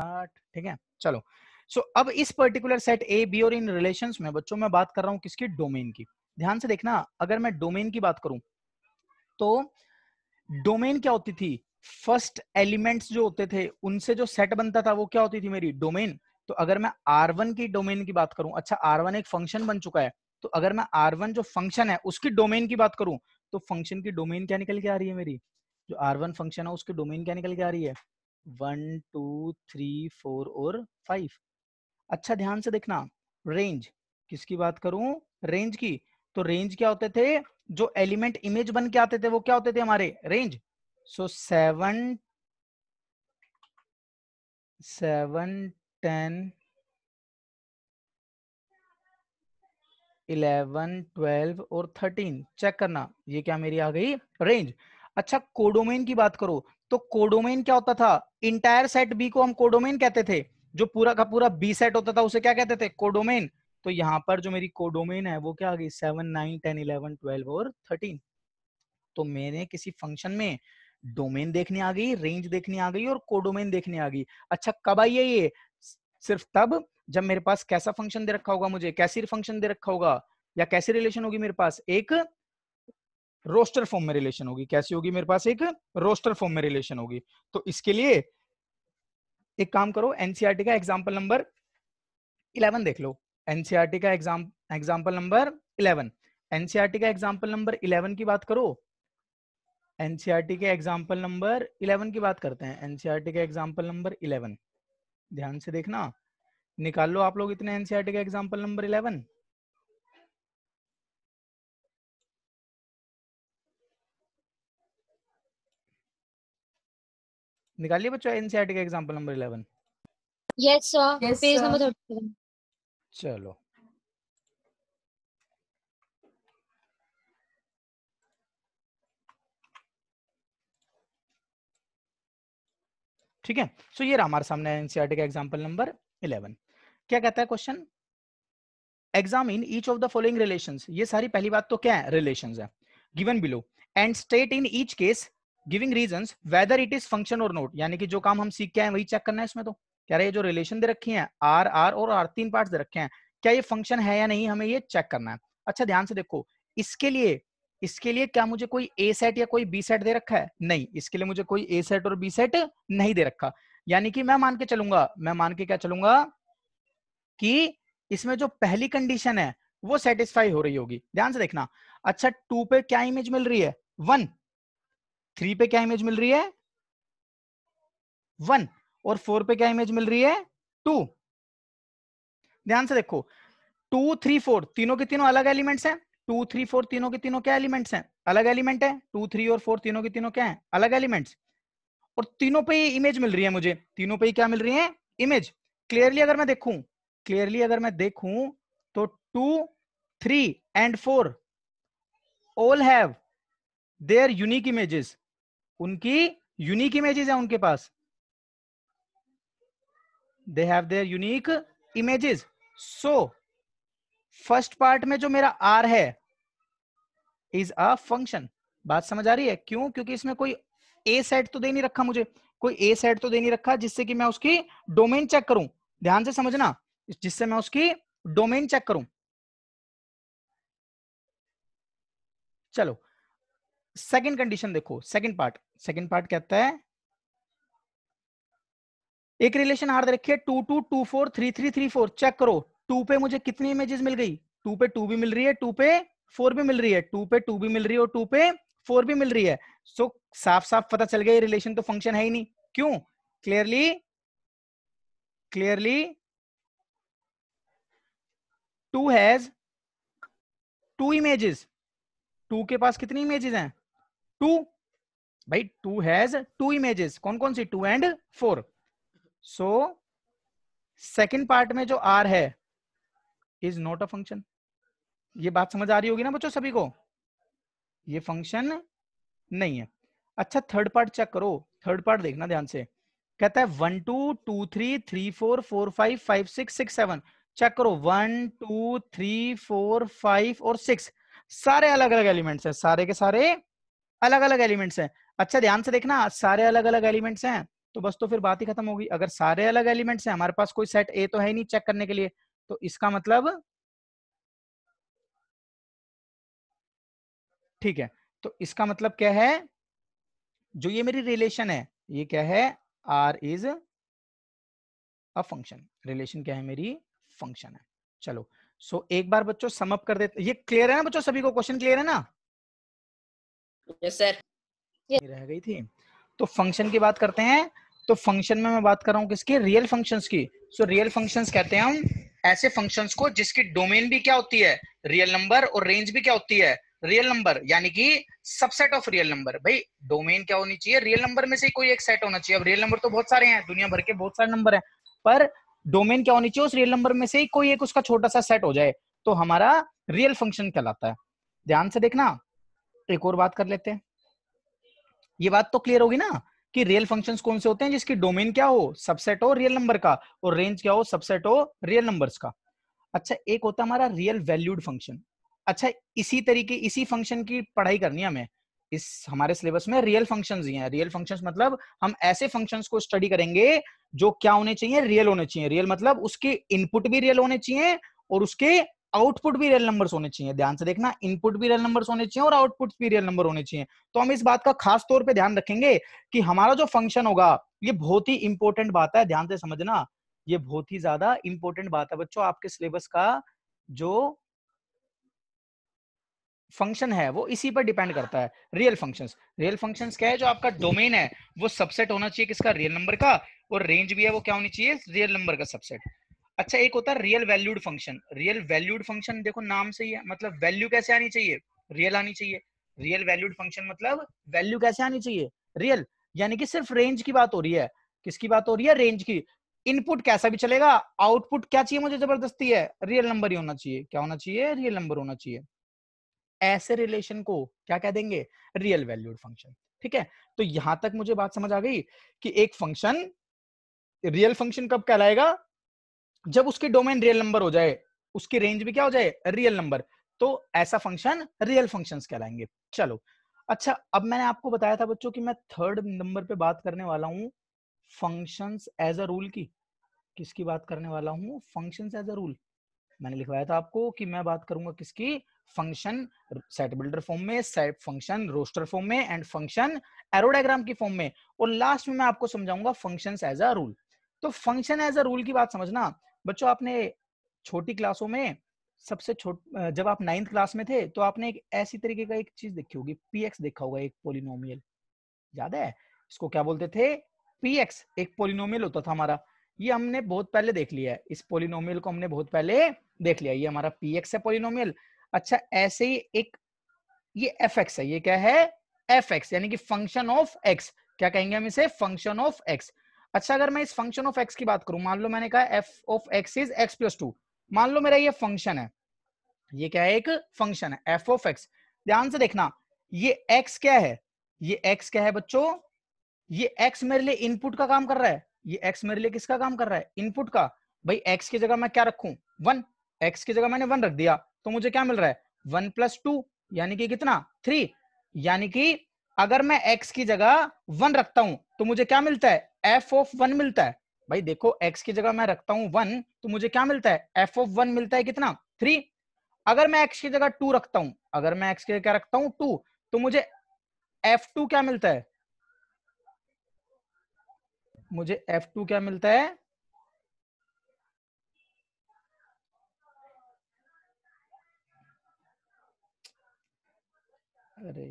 साठ ठीक है चलो सो so, अब इस पर्टिकुलर सेट ए बी और इन रिलेशन में बच्चों में बात कर रहा हूँ किसकी डोमेन की ध्यान से देखना अगर मैं डोमेन की बात करूं तो डोमेन क्या होती थी फर्स्ट एलिमेंट्स जो होते थे उनसे जो सेट बनता था वो क्या होती थी मेरी डोमेन तो अगर मैं R1 की डोमेन की बात करूं अच्छा R1 एक फंक्शन बन चुका है तो अगर मैं R1 जो फंक्शन है उसकी डोमेन की बात करूं तो फंक्शन की डोमेन क्या निकल के आ रही है मेरी जो R1 फंक्शन है उसकी डोमेन क्या निकल के आ रही है वन टू थ्री फोर और फाइव अच्छा ध्यान से देखना रेंज किसकी बात करूं रेंज की तो रेंज क्या होते थे जो एलिमेंट इमेज बन के आते थे वो क्या होते थे हमारे range so seven seven ten eleven twelve और थर्टीन चेक करना ये क्या मेरी आ गई रेंज अच्छा कोडोमेन की बात करो तो कोडोमेन क्या होता था इंटायर सेट बी को हम कोडोमेन कहते थे जो पूरा का पूरा बी सेट होता था उसे क्या कहते थे कोडोमेन तो यहां पर जो मेरी कोडोमेन है वो क्या आ गई seven nine ten eleven twelve और थर्टीन तो मैंने किसी फंक्शन में डोमेन देखने आ गई रेंज देखने आ गई और कोडोमेन देखने आ गई अच्छा कब आई है ये सिर्फ तब जब मेरे पास कैसा फंक्शन दे रखा होगा मुझे कैसी फंक्शन दे रखा होगा या कैसी रिलेशन होगी मेरे पास एक रोस्टर फॉर्म में रिलेशन होगी कैसी होगी मेरे पास एक रोस्टर फॉर्म में रिलेशन होगी तो इसके लिए एक काम करो एनसीआरटी e का एग्जाम्पल नंबर इलेवन देख लो एनसीआरटी e का exam example number eleven NCERT का एग्जाम्पल नंबर इलेवन की बात करो एनसीआरटी e के एग्जाम्पल नंबर इलेवन की बात करते हैं एनसीआरटी का एग्जाम्पल नंबर इलेवन ध्यान से देखना निकाल लो आप लोग इतने एनसीआरटी का एग्जाम्पल नंबर इलेवन निकालिए बच्चों एनसीईआरटी e का example number 11 yes sir page number 37 चलो ठीक है सो so, ये रहा हमारे सामने एनसीईआरटी e का एग्जांपल नंबर 11 क्या कहता है question examine each of the following relations ये सारी पहली बात तो क्या है रिलेशंस है given below and state in each case giving reason whether it is function और नोट यानी कि जो काम हम सीख के आए वही चेक करना है इसमें तो क्या ये जो रिलेशन दे रखी है आर आर और आर तीन पार्ट दे रखे हैं क्या ये फंक्शन है या नहीं हमें ये चेक करना है अच्छा ध्यान से देखो इसके लिए इसके लिए क्या मुझे कोई ए सेट या कोई बी सेट दे रखा है नहीं इसके लिए मुझे कोई ए सेट और बी सेट नहीं दे रखा यानी कि मैं मान के चलूंगा मैं मान के क्या चलूंगा कि इसमें जो पहली कंडीशन है वो सेटिस्फाई हो रही होगी ध्यान से देखना अच्छा टू पे क्या इमेज मिल रही है वन थ्री पे क्या इमेज मिल रही है वन और फोर पे क्या इमेज मिल रही है टू ध्यान से देखो टू थ्री फोर तीनों के तीनों अलग एलिमेंट्स हैं टू थ्री फोर तीनों के तीनों क्या एलिमेंट्स हैं अलग एलिमेंट है टू थ्री और फोर तीनों के तीनों क्या है अलग एलिमेंट्स और तीनों पे ही इमेज मिल रही है मुझे तीनों पे ही क्या मिल रही है इमेज क्लियरली अगर मैं देखूं क्लियरली अगर मैं देखूं तो two three and four all have their unique images उनकी यूनिक इमेजेस है उनके पास they have their unique images so first part में जो मेरा आर है इज अ फंक्शन बात समझ आ रही है क्यों क्योंकि इसमें कोई ए सेट तो दे नहीं रखा मुझे कोई ए सेट तो दे नहीं रखा जिससे कि मैं उसकी डोमेन चेक करूं ध्यान से समझना जिससे मैं उसकी डोमेन चेक करूं चलो सेकंड कंडीशन देखो सेकंड पार्ट सेकंड पार्ट कहता है एक रिलेशन हार्ड रखिए two two two four three three three four check करो टू पे मुझे कितनी इमेजेस मिल गई टू पे टू भी मिल रही है टू पे फोर भी मिल रही है टू पे टू भी मिल रही है और टू पे फोर भी मिल रही है सो so, साफ साफ पता चल गया ये रिलेशन तो फंक्शन है ही नहीं क्यों clearly clearly two has two images two के पास कितनी इमेजेस हैं टू भाई टू हैज टू इमेजेस कौन कौन सी two and four so second part में जो आर है इज नॉट अ फंक्शन ये बात समझ आ रही होगी ना बच्चों सभी को ये फंक्शन नहीं है अच्छा थर्ड पार्ट चेक करो थर्ड पार्ट देखना ध्यान से कहता है one two two three three four four five five six six seven check करो one two three four five और सिक्स सारे अलग अलग एलिमेंट्स हैं सारे के सारे अलग अलग एलिमेंट्स हैं अच्छा ध्यान से देखना सारे अलग अलग एलिमेंट्स हैं तो बस तो फिर बात ही खत्म होगी अगर सारे अलग एलिमेंट्स हैं हमारे पास कोई सेट ए तो है ही नहीं चेक करने के लिए तो इसका मतलब ठीक है तो इसका मतलब क्या है जो ये मेरी रिलेशन है ये क्या है R is a function relation क्या है मेरी फंक्शन है चलो सो so, एक बार बच्चों समअप कर देते ये क्लियर है ना बच्चों सभी को क्वेश्चन क्लियर है ना यस Yes. रह गई थी तो फंक्शन की बात करते हैं तो फंक्शन में मैं बात कर रहा हूँ किसकी रियल फंक्शंस की सो रियल फंक्शंस कहते हैं हम ऐसे फंक्शंस को जिसकी डोमेन भी क्या होती है रियल नंबर और रेंज भी क्या होती है रियल नंबर यानी कि सबसेट ऑफ रियल नंबर भाई डोमेन क्या होनी चाहिए रियल नंबर में से कोई एक सेट होना चाहिए अब रियल नंबर तो बहुत सारे हैं दुनिया भर के बहुत सारे नंबर हैं पर डोमेन क्या होनी चाहिए उस रियल नंबर में से ही कोई एक उसका छोटा सा सेट हो जाए तो हमारा रियल फंक्शन कहलाता है ध्यान से देखना एक और बात कर लेते हैं ये बात तो क्लियर होगी ना कि रियल फंक्शंस कौन से होते हैं जिसकी डोमेन क्या हो सबसेट हो रियल नंबर का और रेंज क्या हो सबसेट हो रियल नंबर्स का अच्छा एक होता है हमारा रियल वैल्यूड फंक्शन अच्छा इसी तरीके इसी फंक्शन की पढ़ाई करनी है हमें इस हमारे सिलेबस में रियल फंक्शन ही है रियल फंक्शन मतलब हम ऐसे फंक्शन को स्टडी करेंगे जो क्या होने चाहिए रियल होने चाहिए रियल मतलब उसके इनपुट भी रियल होने चाहिए और उसके आउटपुट भी रियल नंबर होने चाहिए ध्यान से देखना इनपुट भी रियल नंबर होने चाहिए और आउटपुट भी रियल नंबर होने चाहिए तो हम इस बात का खास तौर पर ध्यान रखेंगे कि हमारा जो फंक्शन होगा ये बहुत ही इंपॉर्टेंट बात है ध्यान से समझना ये बहुत ही ज्यादा इंपॉर्टेंट बात है बच्चों आपके सिलेबस का जो फंक्शन है वो इसी पर डिपेंड करता है रियल फंक्शंस रियल फंक्शंस क्या है जो आपका डोमेन है वो सबसेट होना चाहिए किसका रियल नंबर का और रेंज भी है वो क्या होनी चाहिए रियल नंबर का सबसेट अच्छा एक होता है real valued function real valued function देखो नाम से ही है मतलब वैल्यू कैसे आनी चाहिए रियल आनी चाहिए रियल वैल्यूड फंक्शन मतलब वैल्यू कैसे आनी चाहिए रियल यानी कि सिर्फ रेंज की बात हो रही है किसकी बात हो रही है रेंज की इनपुट कैसा भी चलेगा आउटपुट क्या चाहिए मुझे जबरदस्ती है रियल नंबर ही होना चाहिए क्या होना चाहिए रियल नंबर होना चाहिए ऐसे रिलेशन को क्या कह देंगे रियल वैल्यूड फंक्शन ठीक है तो यहां तक मुझे बात समझ आ गई कि एक फंक्शन रियल फंक्शन कब कहलाएगा जब उसके डोमेन रियल नंबर हो जाए उसकी रेंज भी क्या हो जाए रियल नंबर तो ऐसा फंक्शन रियल फंक्शन कहलाएंगे चलो अच्छा अब मैंने आपको बताया था बच्चों कि मैं थर्ड नंबर पे बात करने वाला हूँ फंक्शन एज अ रूल की किसकी बात करने वाला हूँ फंक्शन एज अ रूल मैंने लिखवाया था आपको कि मैं बात करूंगा किसकी फंक्शन सेट बिल्डर फॉर्म में सेट फंक्शन रोस्टर फॉर्म में एंड फंक्शन एरोडाग्राम की फॉर्म में और लास्ट में मैं आपको समझाऊंगा फंक्शन एज अ रूल तो फंक्शन एज अ रूल की बात समझना बच्चों आपने छोटी क्लासों में सबसे छोट जब आप नाइन्थ क्लास में थे तो आपने एक ऐसी तरीके का एक चीज देखी होगी एक्स देखा होगा एक पोलिनोमियल याद है इसको क्या बोलते थे पीएक्स एक पोलिनोमियल होता था हमारा ये हमने बहुत पहले देख लिया है इस पोलिनोमियल को हमने बहुत पहले देख लिया ये हमारा पीएक्स है पोलिनोमियल अच्छा ऐसे ही एक ये एफ एक्स है ये क्या है एफ एक्स यानी कि फंक्शन ऑफ एक्स क्या कहेंगे हम इसे फंक्शन ऑफ एक्स अच्छा अगर मैं इस फंक्शन ऑफ एक्स की बात करूं मान लो मैंने कहा f of x is x plus two मान लो मेरा ये फंक्शन है ये क्या है एक फंक्शन है एफ ऑफ एक्स ध्यान से देखना ये एक्स क्या है ये एक्स क्या है बच्चों ये एक्स मेरे लिए इनपुट का काम कर रहा है ये एक्स मेरे लिए किसका काम कर रहा है इनपुट का भाई एक्स की जगह मैं क्या रखू वन एक्स की जगह मैंने वन रख दिया तो मुझे क्या मिल रहा है वन प्लस टू यानी कि कितना थ्री यानी कि अगर मैं एक्स की जगह वन रखता हूं तो मुझे क्या मिलता है एफ ऑफ वन मिलता है भाई देखो एक्स की जगह मैं रखता हूं वन तो मुझे क्या मिलता है एफ ऑफ वन मिलता है कितना थ्री अगर मैं एक्स की जगह टू रखता हूं अगर मैं एक्स की जगह क्या रखता हूं टू तो मुझे एफ टू क्या मिलता है मुझे एफ टू क्या मिलता है अरे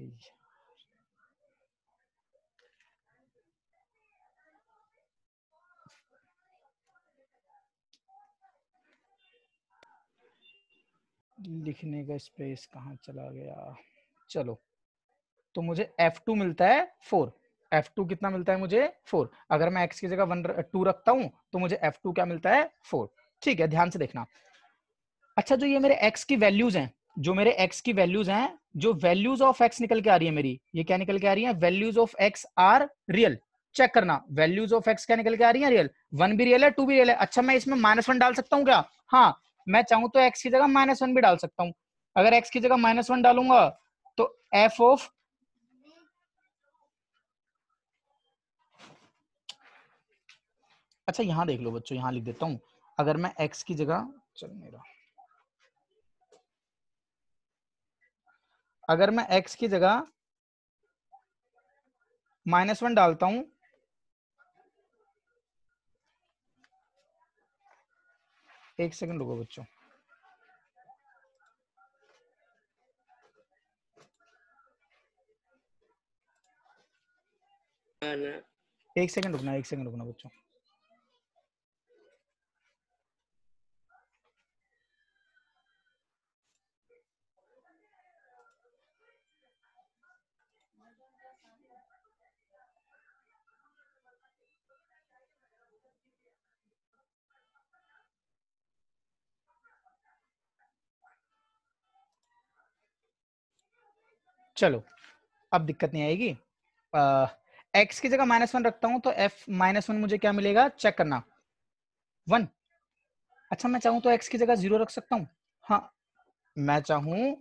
लिखने का स्पेस कहाँ चला गया चलो तो मुझे F2 मिलता है फोर F2 कितना मिलता है मुझे फोर अगर मैं x की जगह वन टू रखता हूं तो मुझे F2 क्या मिलता है फोर ठीक है ध्यान से देखना अच्छा जो ये मेरे x की वैल्यूज हैं जो मेरे x की वैल्यूज हैं जो वैल्यूज ऑफ x निकल के आ रही है मेरी ये क्या निकल के आ रही है values of x are real चेक करना वैल्यूज ऑफ एक्स क्या निकल के आ रही है रियल वन भी रियल है टू भी रियल है अच्छा मैं इसमें माइनस वन डाल सकता हूँ क्या हाँ मैं चाहूँ तो एक्स की जगह माइनस वन भी डाल सकता हूँ अगर एक्स की जगह माइनस वन डालूंगा तो एफ ऑफ अच्छा यहाँ देख लो बच्चों यहाँ लिख देता हूँ अगर मैं एक्स की जगह चल मेरा अगर मैं एक्स की जगह माइनस वन डालता हूं एक सेकंड रुको बच्चों एक सेकंड रुकना एक सेकंड रुकना बच्चों चलो अब दिक्कत नहीं आएगी एक्स की जगह माइनस वन रखता हूं तो एफ माइनस वन मुझे क्या मिलेगा चेक करना वन अच्छा मैं चाहूं तो एक्स की जगह जीरो रख सकता हूं हाँ मैं चाहूं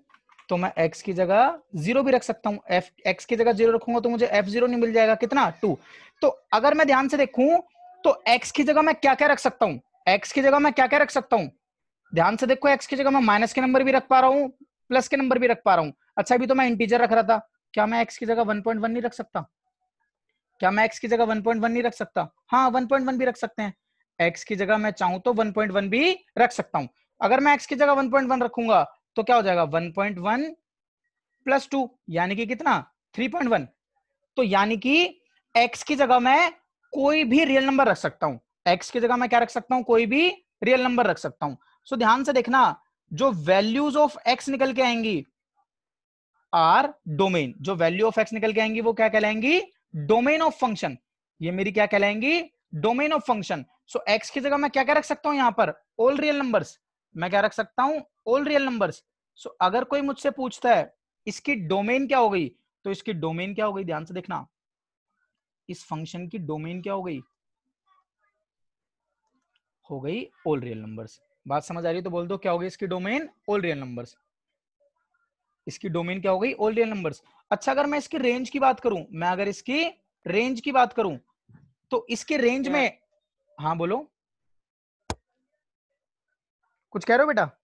तो मैं एक्स की जगह जीरो भी रख सकता हूं एफ एक्स की जगह जीरो रखूंगा तो मुझे एफ जीरो नहीं मिल जाएगा कितना टू तो अगर मैं ध्यान से देखूं तो एक्स की जगह मैं क्या क्या रख सकता हूं एक्स की जगह मैं क्या क्या रख सकता हूं ध्यान से देखो एक्स की जगह मैं माइनस के नंबर भी रख पा रहा हूं प्लस के नंबर भी रख पा रहा हूं अच्छा अभी तो मैं इंटीजर रख रहा था क्या मैं एक्स की जगह वन पॉइंट वन नहीं रख सकता क्या मैं एक्स की जगह वन पॉइंट वन नहीं रख सकता हाँ वन पॉइंट वन भी रख सकते हैं एक्स की जगह मैं चाहूँ तो वन पॉइंट वन भी रख सकता हूँ अगर मैं एक्स की जगह वन पॉइंट वन रखूंगा तो क्या हो जाएगा one point one plus two यानी कि कितना थ्री पॉइंट वन तो यानी कि एक्स की जगह मैं कोई भी रियल नंबर रख सकता हूँ एक्स की जगह मैं क्या रख सकता हूँ कोई भी रियल नंबर रख सकता हूँ सो ध्यान से देखना जो वैल्यूज ऑफ एक्स निकल के आएंगी आर डोमेन जो वैल्यू ऑफ एक्स निकल के आएंगी वो क्या कहलाएंगी डोमेन ऑफ फंक्शन ये मेरी क्या कहलाएंगी domain of function so x की जगह मैं क्या क्या रख सकता हूं यहां पर ऑल रियल नंबर्स मैं क्या रख सकता हूं ऑल रियल नंबर्स सो अगर कोई मुझसे पूछता है इसकी डोमेन क्या हो गई तो इसकी डोमेन क्या हो गई ध्यान से देखना इस फंक्शन की डोमेन क्या हो गई हो गई ऑल रियल नंबर्स बात समझ आ रही है तो बोल दो क्या हो गई इसकी डोमेन ऑल रियल नंबर्स इसकी डोमेन क्या हो गई ऑल रियल नंबर अच्छा अगर मैं इसकी रेंज की बात करूं मैं अगर इसकी रेंज की बात करूं तो इसके रेंज में हाँ बोलो कुछ कह रहे हो बेटा